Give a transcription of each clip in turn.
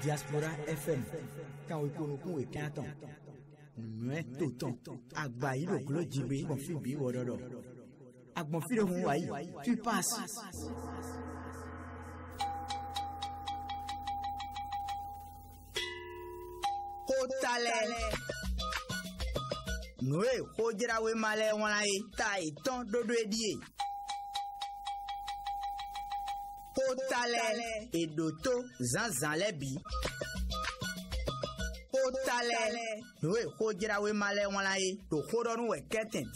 Diaspora FM kan o kunu kun ekan tan nyɔɛ to tɔn agba yi lo kulo jibe gbɔnfi bi wɔdɔ dɔ agbɔnfi de hun wa yi tu paas. ko talɛ nùrè kó jẹ́ra wé malẹ̀ wọn la ye ta ìtàn dodo ye di ye. Et doto zanzalebi lɛ bi ó talẹ̀ nùwé ìkójirawe malẹ̀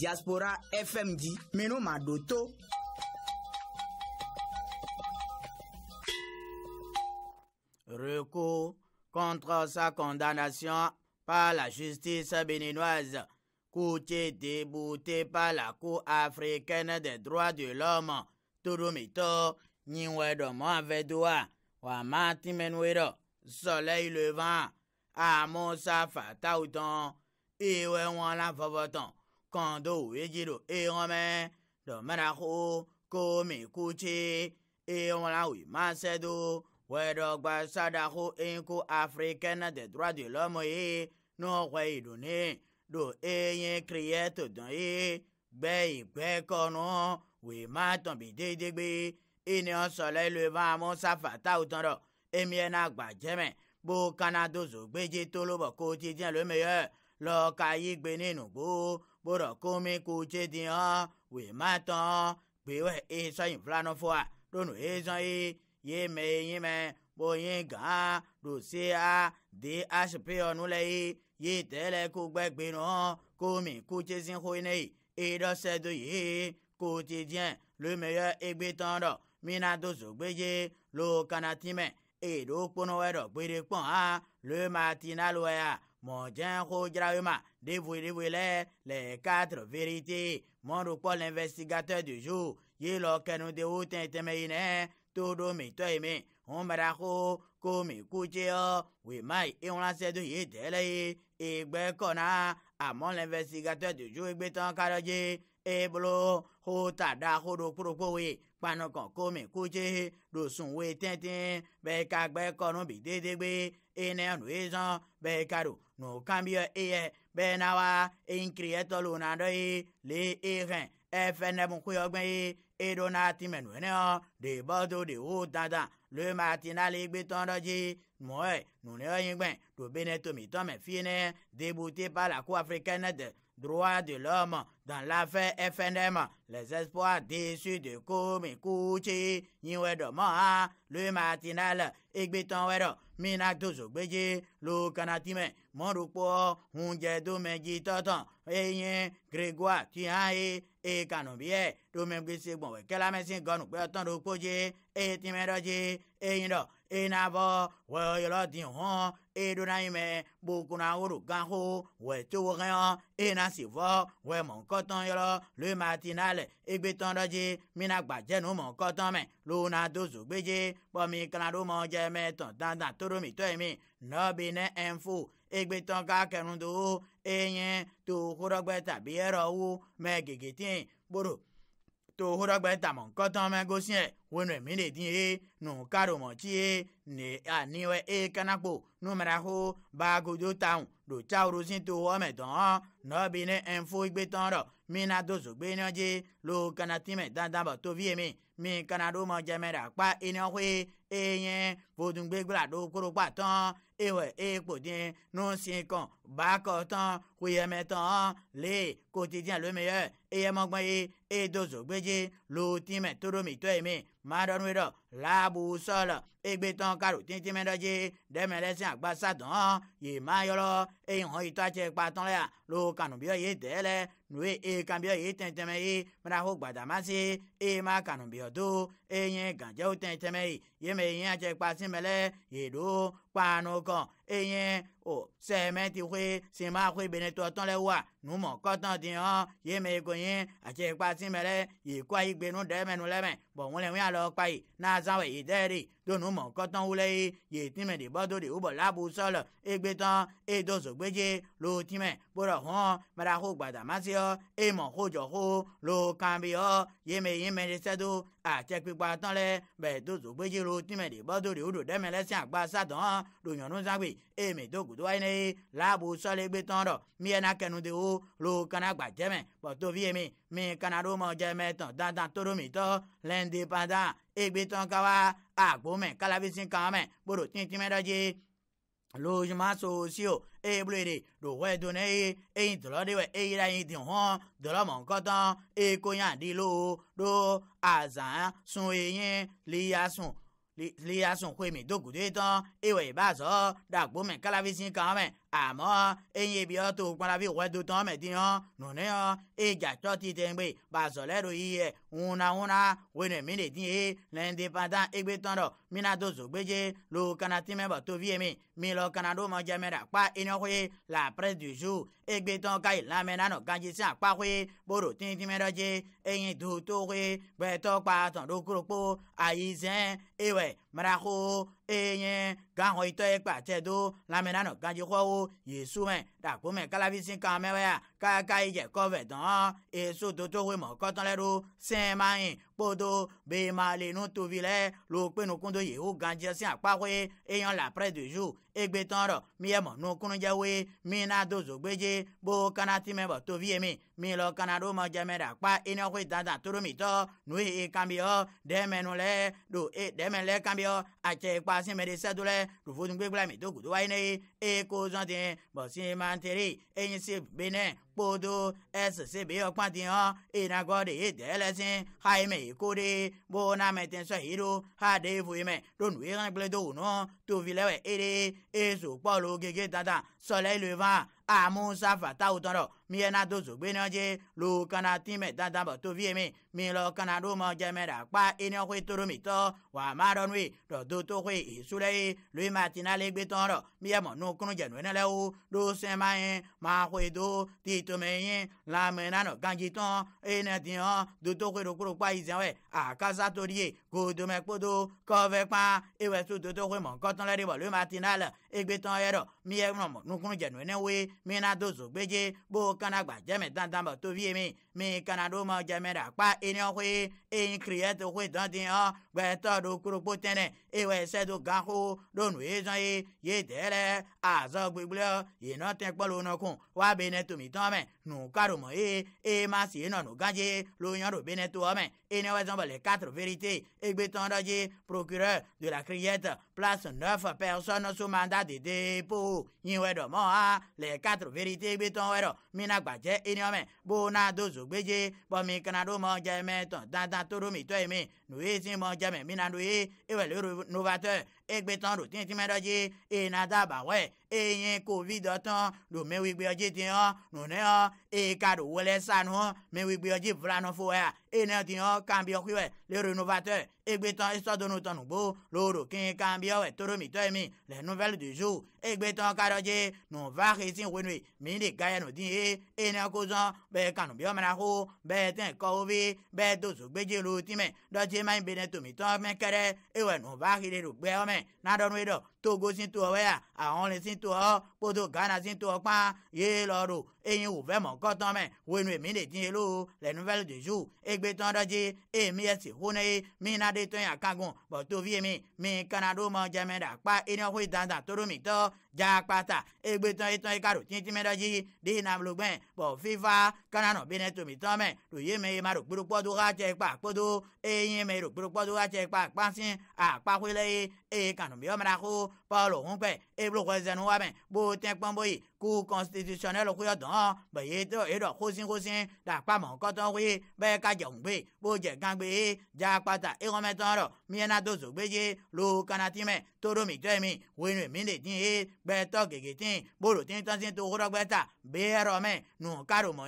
diaspora FMD, mais nous, ma Recours contre sa condamnation par la justice béninoise, Coutier débouté par la Cour africaine des droits de l'homme, nyiwɛ dɔ mɔ avɛ do a wà má tìmɛnuwe dɔ sɔlɛ ilevã amosa fatawu tɔn iwe wọn la fɔfɔ tɔn kɔndo yedzi do eyan e mɛ dɔmɛrako komi kutsi eyan la wi má sɛ do wɛdɔgba sadako eŋko africaine des droits de l'homme ye no yi do ne do eyin kiriyɛ to dɔn ye gbɛ yi wi má tɔn bi dédégbé iniyan sɔlɔ ilo eva musa fata wotɔn dɔ emie na gbadzeme bo kana dozo gbedze tolobo ko ti diɛ lome yɛ lɔ ka yi gbe ninu gbo bo dɔ komi ko tse diyan wi ma tɔn gbewɛ esɔyin filanɔ fɔa ɖonu ezɔn ye ye me yi me bo yi gan ɖo se a de asipi ɔnu le e. ye ye tɛlɛ ko gbɛgbe nɔ komi ko tse zi ho ne ye eɖɔ sɛ do ye ko ti diɛ lome yɛ egbe tɔn dɔ mina dozo gbedze lo kanatime eɖo kpono wɛ e dɔ gbeɖe kpɔn hã le matina lo ya mɔdze xo dzrawe ma ɖevoe ɖevoe lɛ le quatre vérité mɔɖokpɔ l'investigateur du jour ye lɔ kɛnu de wo tɛntɛmɛ yi nɛ to ɖo mi tɔ yi mi ŋumɛra xo ko mi ku tse ɔ wi ma yi eŋlasɛ do ye dɛ lɛ ye egbe kɔna amɔ l'investigateur du jour egbetɔn ka dɔ dze ebolo hota da horo poropowe kpanokan kome kuje dosunwe tẹ́tẹ́ bẹ́ẹ̀ ká gbẹ́ kọ́nù bí dédé gbé ene nu ezan bẹ́ẹ̀ ká do nu kambio eye bẹ́ẹ̀ na wa eyinkiri ẹtọ́ lò na dọ́ ye le ehẹ́n ẹfẹ́ nẹ́bùn kúyọ́ gbẹ́ ye eɖo na ti mẹ́nu ẹ̀ náà de bọ́dọ̀ de wo dandan lè máa ti na le gbé tán dọ́ dzi mọ́ ẹ̀ e, nù ní ọ̀yin gbẹ́ tó bẹ́ẹ̀ ne tomi tọ́mẹ̀ fi ne débùté bala kó afirikẹ́ ne dẹ̀. droits de l'homme dans l'affaire FNM, les espoirs déçus de Komi Kouchi, Niwedomoa, le matinal, Egbeton Wedo, Minakdo Zogbeji, Lukanatime, Monrupo, Hungedo Menji Toton, Eyen, Grégoire Tiae, et Kanobie, Domembri Segbon, Kelamessin Gonou, Berton et Timedoji, Eyen ena vɔ wɔyɔlɔ di hɔn eɖo na yi mɛ boko na woro gã ho wɔ tso wo hɛn ena si vɔ wɔ mɔkɔtɔn yɔlɔ lóye ma ti na lɛ egbetɔn dɔ dzi mina gbadze nu mɔkɔtɔn mɛ lona do zogbedze kpɔmi kana ɖo mɔ dze mɛ tɔn dandan to mi tɔ yi mi nɔbi ne ɛnfo egbetɔn ka kɛnu do wo eye to xɔɖɔgbe tabi ɛrɔ wo mɛ gegete kporo to hoɖɔgbe tamɔ kɔtɔn mɛ gosiɛ e, wonue mi le di ye nu kaɖomɔtsi ye ne aniwɛ eye kanakpo numeraho baagodo taun ɖo tsawurusi to wɔme dɔn nɔbi ne ɛnfo gbetɔn rɔ mina do zogbe ne dzi lo kana tìmɛ dandan bɔ tovi yi mi mi kana ɖo mɔ jɛmɛ ɖe akpa enɔkoe eye vodugbe gbla ɖo koro kpa tɔn ewɔ ekpo den nu si kɔn bakɔ tɔn kuyɛmɛ tɔn le kotidiɛn lomi yɛ eye mɔgbɔn ye edo zogbe dzi lo tìmɛ e toromi tɔ yi mi maɖɔnu ɖɔ laabu sɔlɔ egbetɔn karo tìntìmɛ dɔ dzi dɛmɛ lɛsìn agbasa dɔn yi ma yɔlɔ eye hɔn yi tɔ atsɛ kpa tɔn lɛ a lo kanubiɔ ye tɛ lɛ nu ye eye kanbiɔ ye tɛntɛmɛ ye mɛra ko gbadama se eye ma kanubiɔ do eye nye gadzɛwo tɛntɛmɛ ye ye me ye atsɛ kpa si mɛ lɛ ye do kpanu kɔn eye nye o sɛmɛ ti hoe sema hoe bene tɔ tɔn lɛ wa numɔ kɔtɔn ti hɔn ye me ko ye atsɛ kpa si mɛ lɛ ye kɔ ayi gbenu dɛmɛ nu lɛ mɛ bɔn wọlé wọn yà lọ kpa yi n'a zan wɛ yi dɛ de donumɔ kɔtɔn wulɛ ye yetime de bɔdo de wobɔ labu sɔlɔ egbetɔn edozo gbedze lotime kpɔdɔ hɔn mɛra ko gbadamasiɔ emɔ ko jɔ ko lo kan bi yɔ yemeyeme de sɛdo atekpikpa tɔlɛ bɛ dozo gbedzero tìmɛ de bɔdo de o do dɛmɛ lɛ sɛn agba satɔn lonyɔnu zagbe eme do gudo ayi ne ye laabo sɔlegbe tɔn dɔ miɛna kɛnu de wo lo kana gba jɛmɛ pɔtovi emi mi kana do mɔ jɛmɛ tɔn dandan toro mi tɔ lɛnde pandan egbe tɔn kawa agbome kalabisi kan mɛ gbɔdɔ tintin mɛ lojima sosio eblere ɖoxɔe do ne ye eyi dɔlɔ de wɛ eyi la yi di hɔn dɔlɔmɔ nkɔtɔn ekoyan di lo ɖo azã sun eyin liya sun liasun xɔme do gudo etɔn ewɔ eba zɔ dagbo mɛ kalavi si kan mɛ àmọ́ eyín ibi ọ́ tó gbọ́nra bí ìwé dùn tán mẹ́tìyàn nùní ọ́ ìjà tó ti tẹ̀ ń gbé bàzọ̀lẹ́rù yìí ẹ̀ ńnàúnà wẹ́nu mi lè dín yìí lẹ́ndé pátá égbé tán mina tó zò gbéjé ló kana tí mẹ́bọ̀ tó fi èmi mi lọ kana ló mọ jẹ́ mẹ́ra pa iná kó yé la presse du jour egbeton ka ilame nano kanji sa kpakwe boro tintimedoje eyin dutokwe gbẹtọkpa tọndokoropo ayi zẹn mara ko eye gahɔn itɔ ye kpa e tɛ e do lamɛnna nɔ gadzixɔwo yesu mɛ ɖakpomɛ kalavisi kan mɛ wɛya kaka yi dze kɔvɛ dɔn esu dotowe mɔ kɔtɔlɛ do sɛmayi kpodo bemalenu tovi lɛ lokpenukundo yehu gadzesi akpakoe eyan la presse de jour egbetɔn rɔ miyɛmɔ nukunudzewoe e mina do zogbedze bo kana timɛ bɔ tovi ye mi milɔ kana do mɔ jɛmɛ ɖa kpa enɔkoe dada toromitɔ nu ye ekambiɔ dɛmɛnu lɛ do e dɛmɛ lɛ kambiɔ atsɛ kpa kpasime ɖe sedo lɛ ɖovo nugbegblẽ mi do godo wa yi ne ye eye ko zɔn ten bɔsi ma n tere eyin kpodo esisibi ọkpatiọ ịnagọdị itelesin haime ikore bonametisọhiru ha devuime donuegbledonu tovilewe ere eso kpọlu gege dada sọlẹleva amusafatautọrọ miena dozogbenọje lo kana time dadabọ toviemi milọ kana domọ jẹmẹra kpa eniọkwe toromitọ wàmárọnue dọdotokwe esulẹye lematinalegbetọrọ miẹmọnukunjẹnuenẹlẹwo dosẹmayẹ mahwedo ti itumeyin lamenano kanjiton enetihan dotokwelokolo kpa izianwe akasa torie kodomekpodo kɔvɛkpa ewesu dotokwemɔ kɔtɔnlɛ de bɔlu matinal egbetan yɛrɔ miyɛnɔmɔ nukunu jɛnu enewe mina dozo gbedze bo kanagba jɛmɛ dandan bɔ tovi mi mi kana ɖo ma jɛmɛ ɖe akpa eniyan koe eyin kiri ɛtɔ koe dɔn den hɔ gbɛtɔ do kurokpo tɛnɛ ewɔ ɛsɛ do ganko ɖo nu e e, ye zɔn ye ye dɛrɛ azɔ gbegblẽ yinɔ tɛ kpɔlɔ nɔkun wa bene tomi tɔn mɛ Nukaromoe, et eh, eh, Massiena Noganje, l'Union de Benetouame, et Noëzombe les quatre vérités, et Bétondaje, procureur de la Criette, place neuf personnes sous mandat de dépôt. Niwedomoa, les quatre vérités, Bétonwero, Minakbaje, Iniome, Bona Dozogbeje, Bomikanado Manjame, Tantan Toro Mitoeme, Nuisimon e Jame, Minanoué, et e le novateur, egbetan ro tin ti me doji ina da ba we covid otan ro me wi gbe oji tin han no ne han e ka ro wole sanu han me wi gbe oji vrano fo ya ina tin han Egbetan histoire de notre nouveau, l'oro qui cambio et toro mitoemi, les nouvelles du jour. Egbetan karoje, nous va résin renoué, gars nous dine, et n'a causant, be canobio manaho, be ten kovi, be dozo beje l'ultime, dodje main benetomito menkere, et ouais nous va rile l'oubéome, n'a donné d'or, togo si to wẹ́yà àwọn rìn si to ọ kótó ghana si to ọ pán yé lọ́rọ̀ eyín wò fẹ́ mọ̀ kọ́tọ́ mẹ́ wọnú èmi lè dín yé ló lẹ́nu fẹ́ lè jù égbé tán dọ́jí èmi ẹ̀sì hóná yé mí nádé tó yàn kágun bọ̀ tó fi mi mí kanadó mọ jẹmẹ́dà pa ẹni ọ̀hún ìdáǹdà tó rú mi tọ́ jakpata egbetɔn etɔn ikaro tintimɛdɔdzi di namlogbɛn bɔ fifa kananɔ bene tomi tɔmɛ do ye me ma do gbedokpɔdo ha tse kpa kpodo eye me do gbedokpɔdo ha tse kpa kpansi akpakoe le ye eye kanu miɔmra ko Paulo ŋukpe eblo xɔzen wame bo te yi ku constitutionnel xɔ dɔn be ye to ye dɔ xosin kɔtɔn xoe be ka dze ŋugbe bo dze dza akpata eɣɔmetɔ rɔ miena do zogbe dze lo kanati mɛ mi tɔe mi hoe ye gbɛtɔ gege tin bolo tin tɔnsin to xɔɖɔgbe ta bee rɔ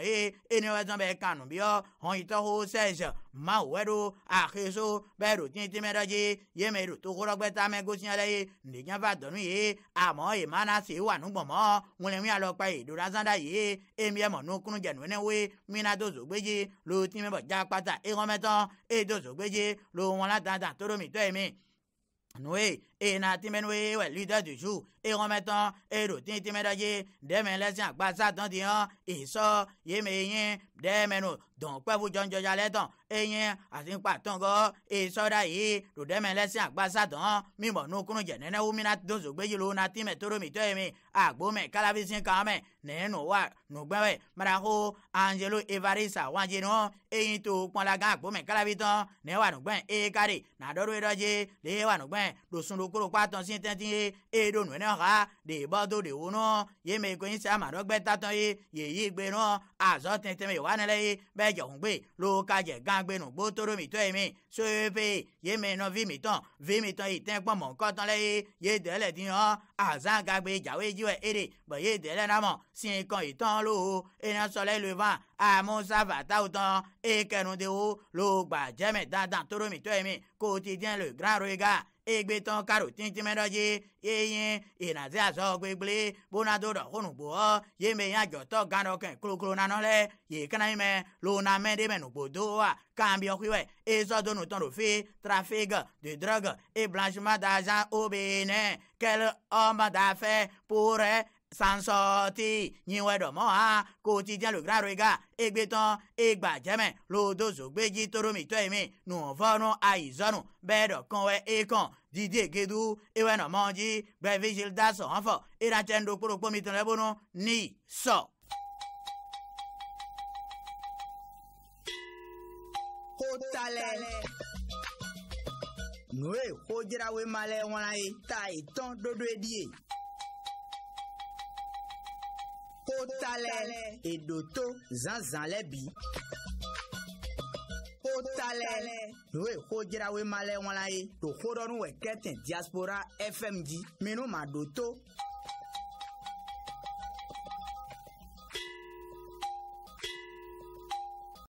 ye eni wɔ zɔn bɛ kanu biɔ hɔnyitɔwo sɛzɛ mawu wɛ ɖo axeso bɛ ɖo tin ti mɛ ɖɔ dzi ye me ɖo to xɔɖɔgbe mɛ gosi ale ye ndenyava dɔnu ye amɔ ye mana se wa nugbɔmɔ ŋun mi alɔ kpa ye dora zan da ye emi ɛmɔ nukunu jɛ nune we mina do zogbedze lo ti mi bɔ dza kpata eɣɔmɛtɔ edo zogbedze lo wɔn la dandan toro mi tɔ ye mi enatimɛnuwe wɛli de dusu eɣɔmɛtɔn eɖotin timɛdɔdzi dɛmɛlɛsi agba satan di hàn esɔ yemeyin dɛmɛnu dɔnkpɛfu jɔnjɔja lɛ tɔn eyin asikpa tɔngɔ esɔ da yi do dɛmɛlɛsi agba satan mimɔ nukunu jɛnɛnɛ wumina dozogbeji lo natimɛ toromitɔ yi mi agbomɛ kalabisi kan mɛ nɛɛnu wa nugbɛwɛ marako angelo evarisa wanjinu eyin to kpɔnlagan agbomɛ kalabi tɔn nɛɛ wa nugbɛn ekari nadɔdo edɔdzi lee wa nugbɛn dosunlok kporo kpa tɔn si tɛnti ye eye ɖo nu ne xa de bɔ do de wo nɔ ye me ko yin se ama ɖɔ gbɛ tatɔ ye ye yi gbe nɔ azɔ tɛntɛn me wa ne le ye bɛ dzɔn gbe lo ka dze gbó toro mi tɔ ye mi so ye pe ye me nɔ vi mi tɔn vi mi tɔn yi tɛn kpɔn mɔ kɔtɔn le ye ye de le di hɔ azã gagbe dzawe dzi wɛ ere bɛ ye de le na mɔ si kɔn yi tɔn lo ena sɔ le lo va amusa fataw tɔn eke nu mi tɔ ye mi ko ti dɛn le grand regard egbe tɔn karo tintime ɖe dzi yeyin ìnàzí azɔ gbegble bonado ɖɔ honugbo ɔ yeme ya jɔtɔ gaɖɔ kɛ kolokolo nanɔ lɛ yekana yi mɛ lona mɛ de mɛ nugbodo wa kambiɔkui wɛ ezɔdonu tɔn ɖofi trafig de trafic de drogue et blanchiment d'argent kɛlɛ ɔmɔ da fɛ po rɛ sansɔti nyiwɛdɔmɔha kotidialograroiga egbetɔn egbadzɛmɛ lodozogbedzi toromitɔyimi nuvɔnu ayizɔnu bɛɛdɔkɔnwɛ ekɔn didi egedu ewɛnɔmɔdzi gbɛvigilda sɔhɔfɔ eratsɛndo kpolokpomitɔlɛbonu ni sɔ. kó talẹ̀ nùwé kó jẹ́ra wé malẹ̀ wọn la ye ta ìtàn dodo ye di ye kótalẹ̀ èdòtó zanzan lẹ́bi. kótalẹ̀ n'o ye kojarawe malẹ̀ wọn la ye to kodɔnu wɛ kɛtɛn diaspora fm di minnu ma do to